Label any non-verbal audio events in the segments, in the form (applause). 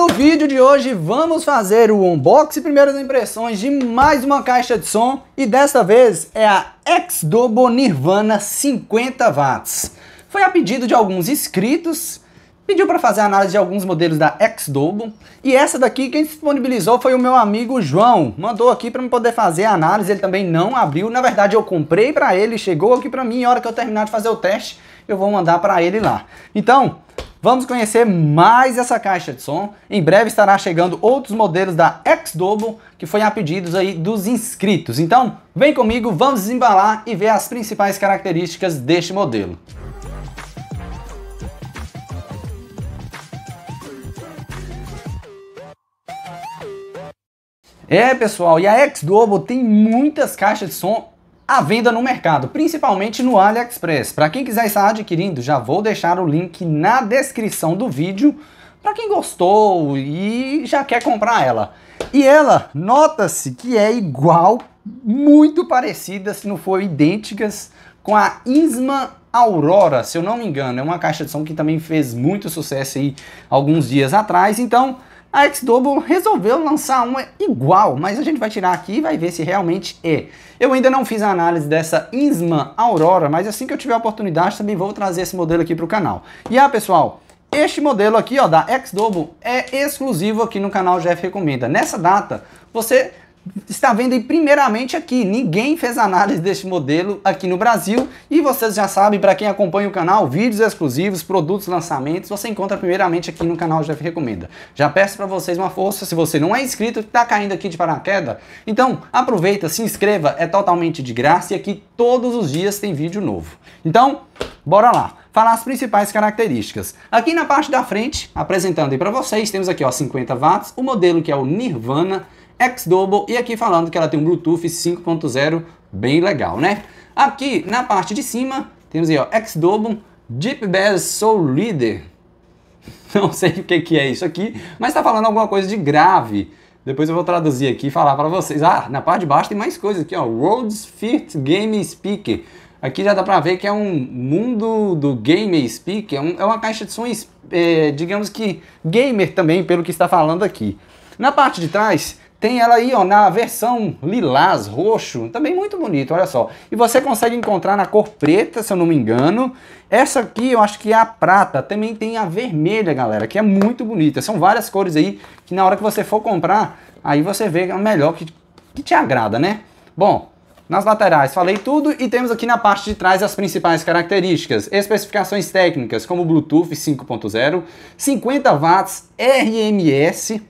no vídeo de hoje vamos fazer o unboxing e primeiras impressões de mais uma caixa de som e desta vez é a Ex-Dobo Nirvana 50 watts. Foi a pedido de alguns inscritos, pediu para fazer análise de alguns modelos da Ex-Dobo e essa daqui quem disponibilizou foi o meu amigo João. Mandou aqui para me poder fazer a análise, ele também não abriu. Na verdade eu comprei para ele, chegou aqui para mim e na hora que eu terminar de fazer o teste eu vou mandar para ele lá. Então, Vamos conhecer mais essa caixa de som. Em breve estará chegando outros modelos da X-Double, que foi a pedidos aí dos inscritos. Então, vem comigo, vamos desembalar e ver as principais características deste modelo. É, pessoal, e a X-Double tem muitas caixas de som à venda no mercado, principalmente no AliExpress. Para quem quiser estar adquirindo, já vou deixar o link na descrição do vídeo para quem gostou e já quer comprar ela. E ela, nota-se que é igual, muito parecida, se não for idênticas, com a Isma Aurora, se eu não me engano. É uma caixa de som que também fez muito sucesso aí alguns dias atrás, então a Xdouble resolveu lançar uma igual, mas a gente vai tirar aqui e vai ver se realmente é. Eu ainda não fiz a análise dessa Isma Aurora, mas assim que eu tiver a oportunidade também vou trazer esse modelo aqui para o canal. E ah, pessoal, este modelo aqui ó, da Xdouble é exclusivo aqui no canal Jeff Recomenda. Nessa data, você está vendo aí primeiramente aqui. Ninguém fez análise deste modelo aqui no Brasil. E vocês já sabem, para quem acompanha o canal, vídeos exclusivos, produtos, lançamentos, você encontra primeiramente aqui no canal Jeff Recomenda. Já peço para vocês uma força, se você não é inscrito, está caindo aqui de paraquedas, então aproveita, se inscreva, é totalmente de graça e aqui todos os dias tem vídeo novo. Então, bora lá falar as principais características. Aqui na parte da frente, apresentando aí para vocês, temos aqui ó, 50 watts, o modelo que é o Nirvana, X-Double e aqui falando que ela tem um Bluetooth 5.0 bem legal, né? Aqui na parte de cima temos aí ó, X-Double Deep Bass Soul Leader. (laughs) Não sei o que, que é isso aqui, mas está falando alguma coisa de grave. Depois eu vou traduzir aqui e falar para vocês. Ah, na parte de baixo tem mais coisa aqui, ó. World's Fit Game Speaker. Aqui já dá para ver que é um mundo do game speaker, é, um, é uma caixa de sons, é, digamos que gamer também, pelo que está falando aqui. Na parte de trás tem ela aí, ó, na versão lilás, roxo, também muito bonito, olha só. E você consegue encontrar na cor preta, se eu não me engano. Essa aqui eu acho que é a prata, também tem a vermelha, galera, que é muito bonita. São várias cores aí que na hora que você for comprar, aí você vê a melhor que, que te agrada, né? Bom, nas laterais falei tudo e temos aqui na parte de trás as principais características, especificações técnicas como Bluetooth 5.0, 50 watts RMS,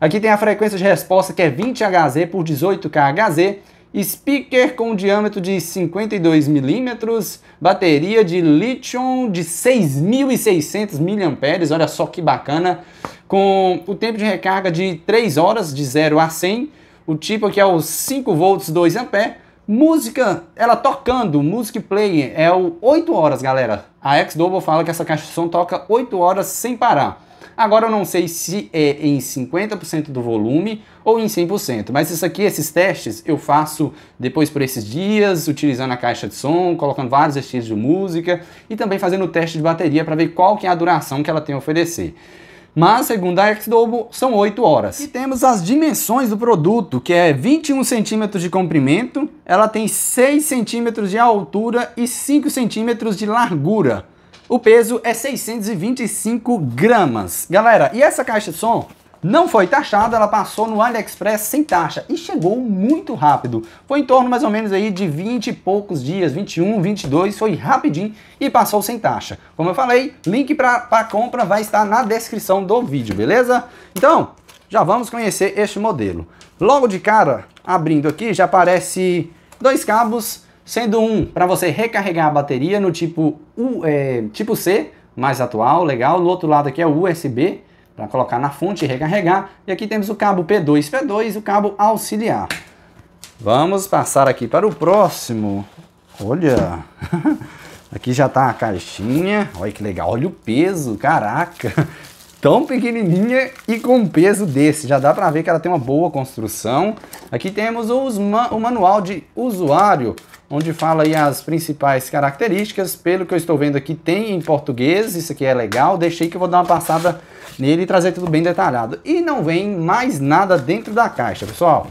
Aqui tem a frequência de resposta que é 20 Hz por 18 khz, speaker com diâmetro de 52 mm, bateria de lítio de 6.600 mAh, olha só que bacana, com o tempo de recarga de 3 horas de 0 a 100, o tipo aqui é o 5 volts 2 a música, ela tocando, music play é o 8 horas, galera. A X Double fala que essa caixa de som toca 8 horas sem parar. Agora eu não sei se é em 50% do volume ou em 100%, mas isso aqui, esses testes, eu faço depois por esses dias, utilizando a caixa de som, colocando vários estilos de música e também fazendo o teste de bateria para ver qual que é a duração que ela tem a oferecer mas segundo a Xdobo são 8 horas. E temos as dimensões do produto, que é 21 centímetros de comprimento, ela tem 6 centímetros de altura e 5 centímetros de largura. O peso é 625 gramas. Galera, e essa caixa de som não foi taxada, ela passou no AliExpress sem taxa e chegou muito rápido. Foi em torno mais ou menos aí de 20 e poucos dias, 21, 22, foi rapidinho e passou sem taxa. Como eu falei, link para compra vai estar na descrição do vídeo, beleza? Então, já vamos conhecer este modelo. Logo de cara, abrindo aqui, já aparece dois cabos sendo um para você recarregar a bateria no tipo, U, é, tipo C, mais atual, legal. No outro lado aqui é o USB, para colocar na fonte e recarregar. E aqui temos o cabo P2, P2 o cabo auxiliar. Vamos passar aqui para o próximo. Olha, (laughs) aqui já está a caixinha. Olha que legal, olha o peso, caraca. (laughs) Tão pequenininha e com um peso desse. Já dá para ver que ela tem uma boa construção. Aqui temos ma o manual de usuário onde fala aí as principais características. Pelo que eu estou vendo aqui, tem em português, isso aqui é legal. Deixei que eu vou dar uma passada nele e trazer tudo bem detalhado. E não vem mais nada dentro da caixa, pessoal.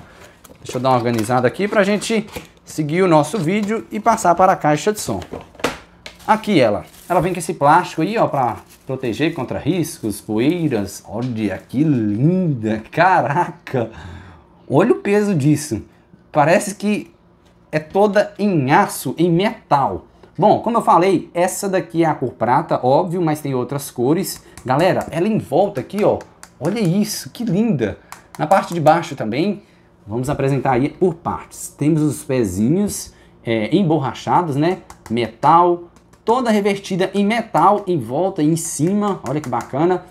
Deixa eu dar uma organizada aqui para a gente seguir o nosso vídeo e passar para a caixa de som. Aqui ela. Ela vem com esse plástico aí, ó, para proteger contra riscos, poeiras. Olha que linda, caraca! Olha o peso disso. Parece que é toda em aço, em metal. Bom, como eu falei, essa daqui é a cor prata, óbvio, mas tem outras cores. Galera, ela em volta aqui, ó. Olha isso, que linda. Na parte de baixo também, vamos apresentar aí por partes. Temos os pezinhos é, emborrachados, né? Metal, toda revertida em metal, em volta, em cima. Olha que bacana.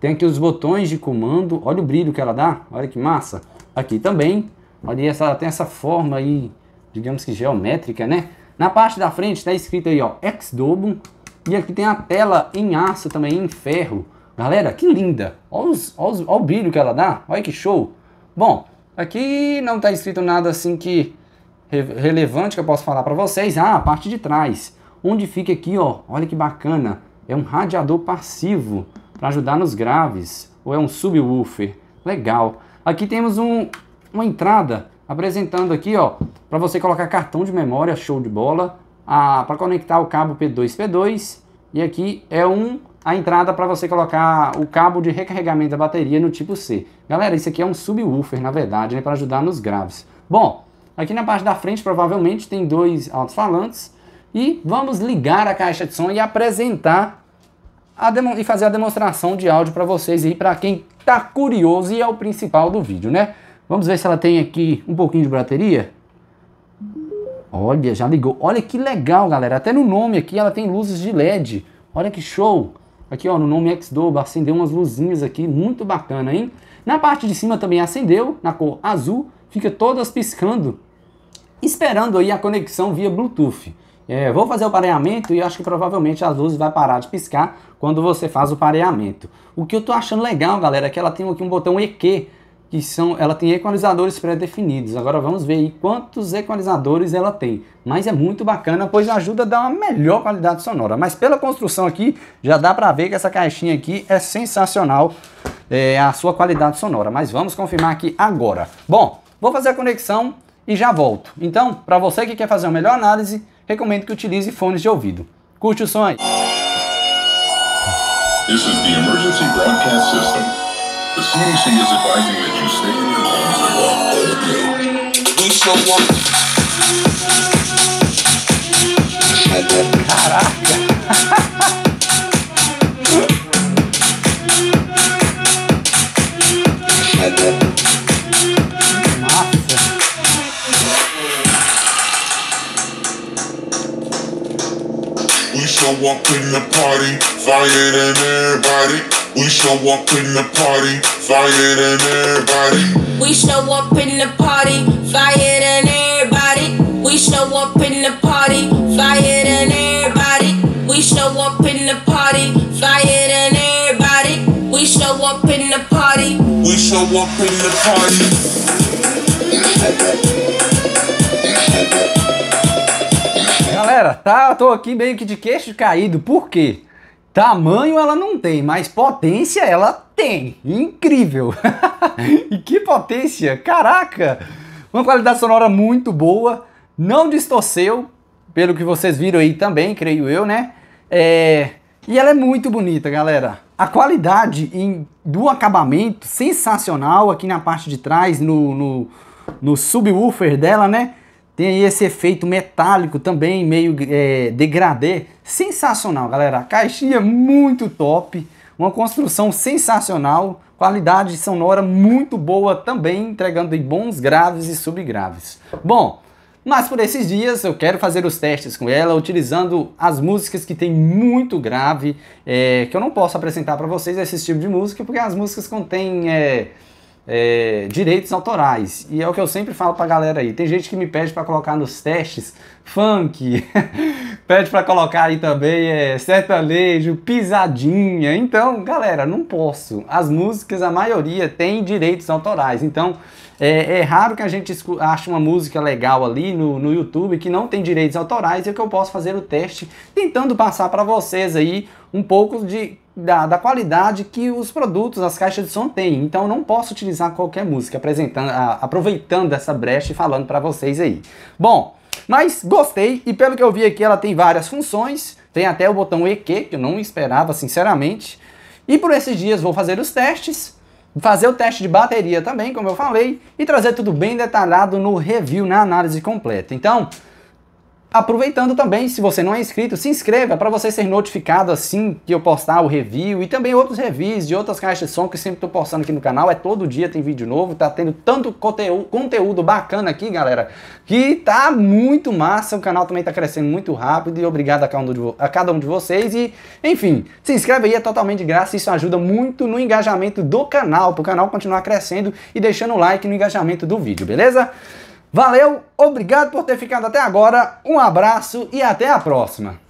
Tem aqui os botões de comando. Olha o brilho que ela dá. Olha que massa. Aqui também. Olha, essa, ela tem essa forma aí digamos que geométrica, né? Na parte da frente está escrito aí, ó, dobo E aqui tem a tela em aço também, em ferro. Galera, que linda! Olha, os, olha, os, olha o brilho que ela dá, olha que show! Bom, aqui não está escrito nada assim que relevante que eu posso falar para vocês. Ah, a parte de trás, onde fica aqui, ó, olha que bacana, é um radiador passivo para ajudar nos graves, ou é um subwoofer, legal. Aqui temos um, uma entrada apresentando aqui, ó, para você colocar cartão de memória, show de bola, para conectar o cabo P2 P2 e aqui é um a entrada para você colocar o cabo de recarregamento da bateria no tipo C. Galera, isso aqui é um subwoofer, na verdade, né, para ajudar nos graves. Bom, aqui na parte da frente provavelmente tem dois alto-falantes e vamos ligar a caixa de som e apresentar e fazer a demonstração de áudio para vocês aí, para quem tá curioso e é o principal do vídeo, né? Vamos ver se ela tem aqui um pouquinho de bateria. Olha, já ligou. Olha que legal, galera. Até no nome aqui ela tem luzes de LED. Olha que show. Aqui, ó, no nome X-Dobo, acendeu umas luzinhas aqui. Muito bacana, hein? Na parte de cima também acendeu, na cor azul. Fica todas piscando, esperando aí a conexão via Bluetooth. É, vou fazer o pareamento e acho que provavelmente as luzes vai parar de piscar quando você faz o pareamento. O que eu tô achando legal, galera, é que ela tem aqui um botão EQ que são, ela tem equalizadores pré-definidos. Agora vamos ver aí quantos equalizadores ela tem. Mas é muito bacana, pois ajuda a dar uma melhor qualidade sonora. Mas pela construção aqui, já dá para ver que essa caixinha aqui é sensacional é, a sua qualidade sonora. Mas vamos confirmar aqui agora. Bom, vou fazer a conexão e já volto. Então, para você que quer fazer uma melhor análise, recomendo que utilize fones de ouvido. Curte o som aí. This is the emergency broadcast system. The CDC is advising that you stay in your homes and walk all day. We shall walk. We shall walk in the party, fighting than everybody. We show up in the party, fire than everybody. We show up in the party, fire than everybody. We show up in the party, fire than everybody. We show up in the party, fire than everybody. We show up in the party. We show up in the party. Galera, tá? tô aqui meio que de queixo caído. Por quê? Tamanho ela não tem, mas potência ela tem. Incrível! (laughs) e que potência! Caraca! Uma qualidade sonora muito boa, não distorceu, pelo que vocês viram aí também, creio eu, né? É... E ela é muito bonita, galera. A qualidade em... do acabamento, sensacional aqui na parte de trás, no, no, no subwoofer dela, né? Tem aí esse efeito metálico também, meio é, degradê. Sensacional, galera. A caixinha é muito top. Uma construção sensacional. Qualidade sonora muito boa também, entregando bons graves e subgraves. Bom, mas por esses dias eu quero fazer os testes com ela, utilizando as músicas que tem muito grave, é, que eu não posso apresentar para vocês esse tipo de música, porque as músicas contêm... É, é, direitos autorais. E é o que eu sempre falo pra galera aí. Tem gente que me pede para colocar nos testes funk, (laughs) pede para colocar aí também é, sertanejo, pisadinha. Então, galera, não posso. As músicas, a maioria tem direitos autorais. Então, é, é raro que a gente ache uma música legal ali no, no YouTube que não tem direitos autorais e que eu posso fazer o teste tentando passar para vocês aí um pouco de da, da, qualidade que os produtos, as caixas de som têm. Então eu não posso utilizar qualquer música, apresentando, a, aproveitando essa brecha e falando para vocês aí. Bom, mas gostei e pelo que eu vi aqui ela tem várias funções, tem até o botão EQ, que eu não esperava sinceramente. E por esses dias vou fazer os testes, fazer o teste de bateria também, como eu falei, e trazer tudo bem detalhado no review, na análise completa. Então, Aproveitando também, se você não é inscrito, se inscreva para você ser notificado assim que eu postar o review e também outros reviews de outras caixas de som que sempre estou postando aqui no canal. É todo dia tem vídeo novo, tá tendo tanto conteúdo, conteúdo bacana aqui, galera, que tá muito massa. O canal também tá crescendo muito rápido e obrigado a cada um de, a cada um de vocês. E, enfim, se inscreve aí, é totalmente de graça. Isso ajuda muito no engajamento do canal, para o canal continuar crescendo e deixando o like no engajamento do vídeo, beleza? Valeu, obrigado por ter ficado até agora, um abraço e até a próxima!